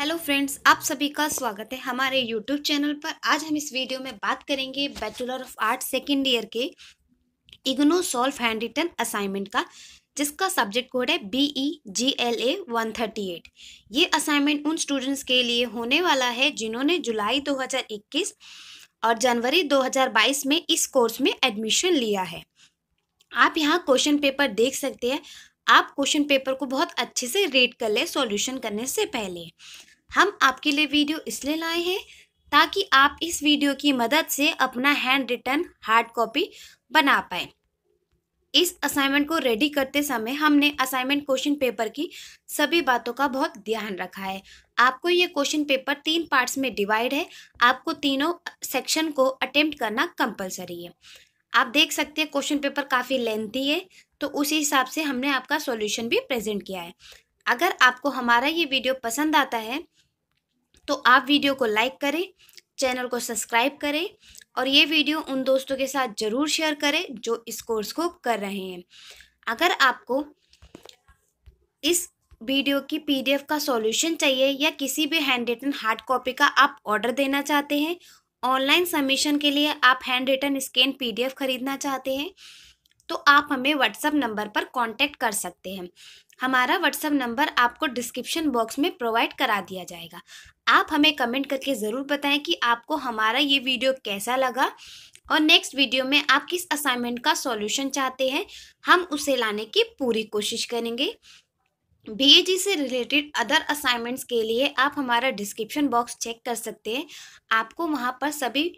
hello friends आप सभी का स्वागत है हमारे यूट्यूब चैनल पर आज हम इस वीडियो में बात करेंगे bachelor of art second year के IGNOU solve handwritten assignment का जिसका सब्जेक्ट कोड है B E G L A one thirty eight ये असाइनमेंट उन स्टूडेंट्स के लिए होने वाला है जिन्होंने जुलाई 2021 और जनवरी 2022 में इस कोर्स में एडमिशन लिया है आप यहाँ क्वेश्चन पेपर देख सकते हैं आप क्वेश्चन पेपर को बहुत अच्छे से रीड कर लें सॉल्यूशन करने से पहले हम आपके लिए वीडियो इसलिए लाए हैं ताकि आप इस वीडियो की मदद से अपना हैंड रिटर्न हार्ड कॉपी बना पाए इस असाइनमेंट को रेडी करते समय हमने असाइनमेंट क्वेश्चन पेपर की सभी बातों का बहुत ध्यान रखा है आपको ये क्वेश्चन पेपर तीन पार्ट्स में डिवाइड है आपको तीनों सेक्शन को अटेम्प्ट करना कंपलसरी है आप देख सकते हैं क्वेश्चन पेपर काफ़ी लेंथी है तो उसी हिसाब से हमने आपका सॉल्यूशन भी प्रेजेंट किया है अगर आपको हमारा ये वीडियो पसंद आता है तो आप वीडियो को लाइक करें चैनल को सब्सक्राइब करें और ये वीडियो उन दोस्तों के साथ ज़रूर शेयर करें जो इस कोर्स को कर रहे हैं अगर आपको इस वीडियो की पीडीएफ का सॉल्यूशन चाहिए या किसी भी हैंड रिटन हार्ड कॉपी का आप ऑर्डर देना चाहते हैं ऑनलाइन सबमिशन के लिए आप हैंड रिटन स्कैन पीडीएफ खरीदना चाहते हैं तो आप हमें व्हाट्सएप नंबर पर कांटेक्ट कर सकते हैं हमारा व्हाट्सअप नंबर आपको डिस्क्रिप्शन बॉक्स में प्रोवाइड करा दिया जाएगा आप हमें कमेंट करके ज़रूर बताएं कि आपको हमारा ये वीडियो कैसा लगा और नेक्स्ट वीडियो में आप किस असाइनमेंट का सॉल्यूशन चाहते हैं हम उसे लाने की पूरी कोशिश करेंगे बी से रिलेटेड अदर असाइनमेंट्स के लिए आप हमारा डिस्क्रिप्शन बॉक्स चेक कर सकते हैं आपको वहाँ पर सभी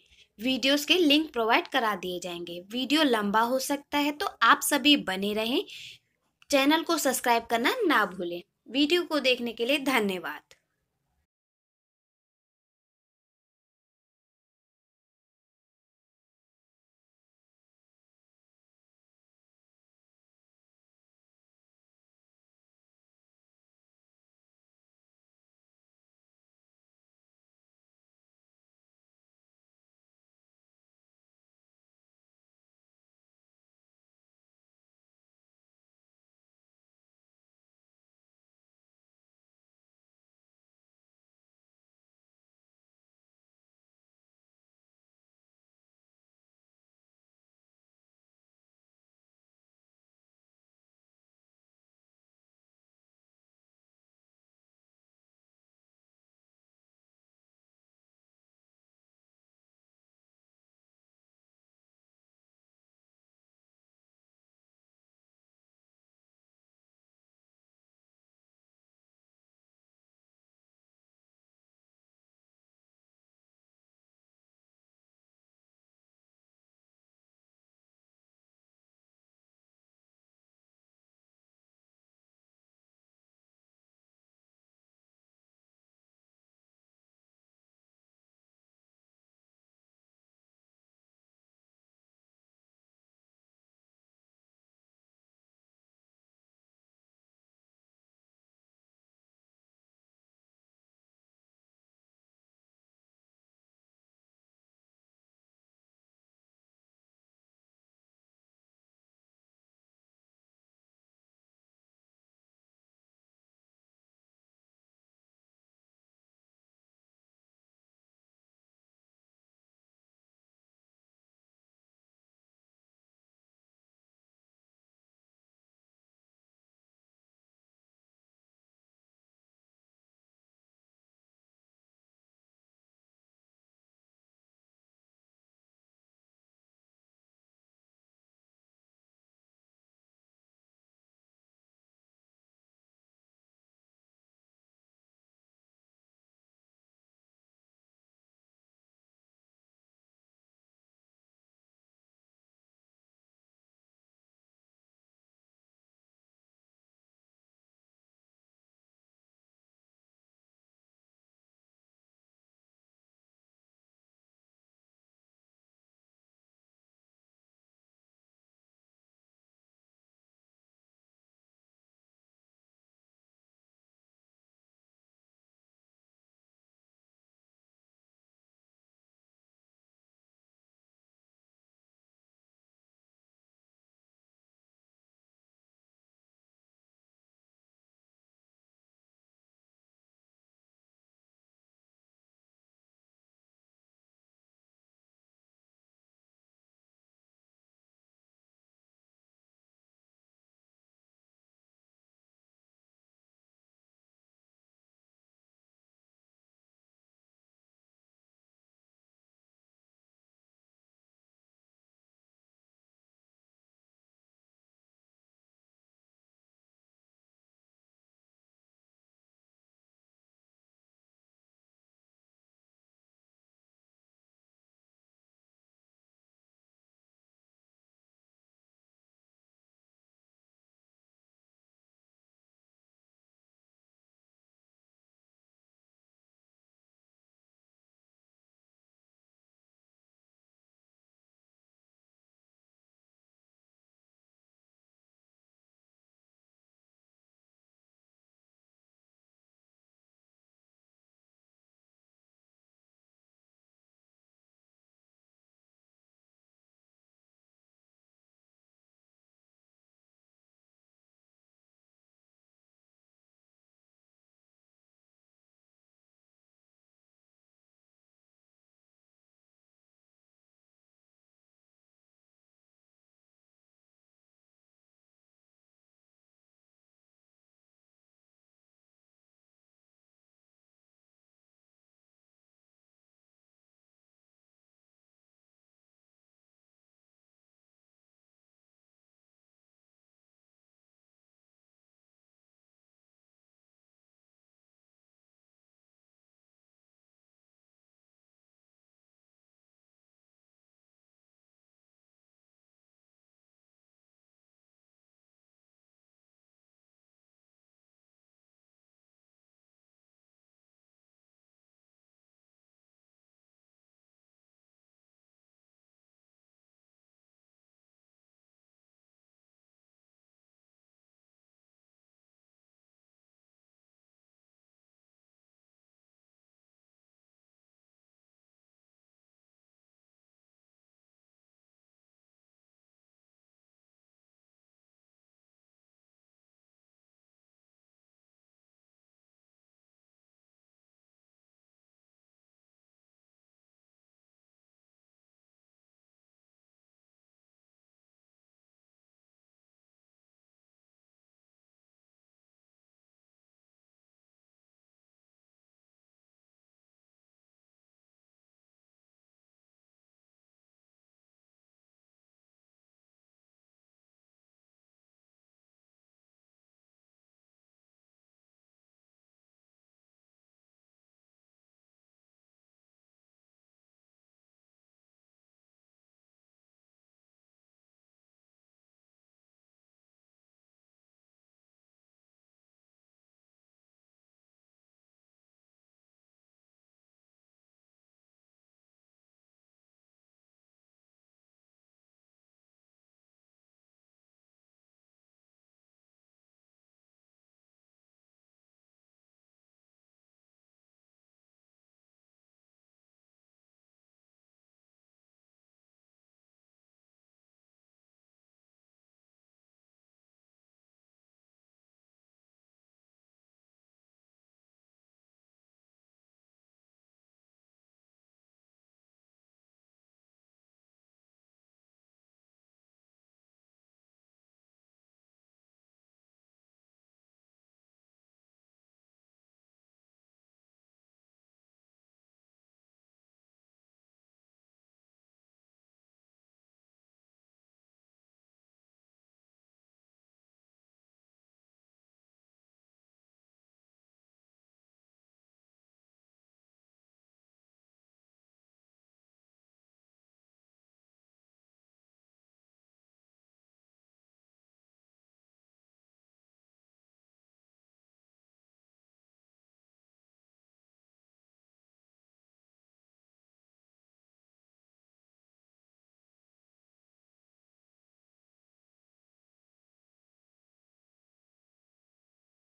वीडियोस के लिंक प्रोवाइड करा दिए जाएंगे वीडियो लंबा हो सकता है तो आप सभी बने रहें चैनल को सब्सक्राइब करना ना भूलें वीडियो को देखने के लिए धन्यवाद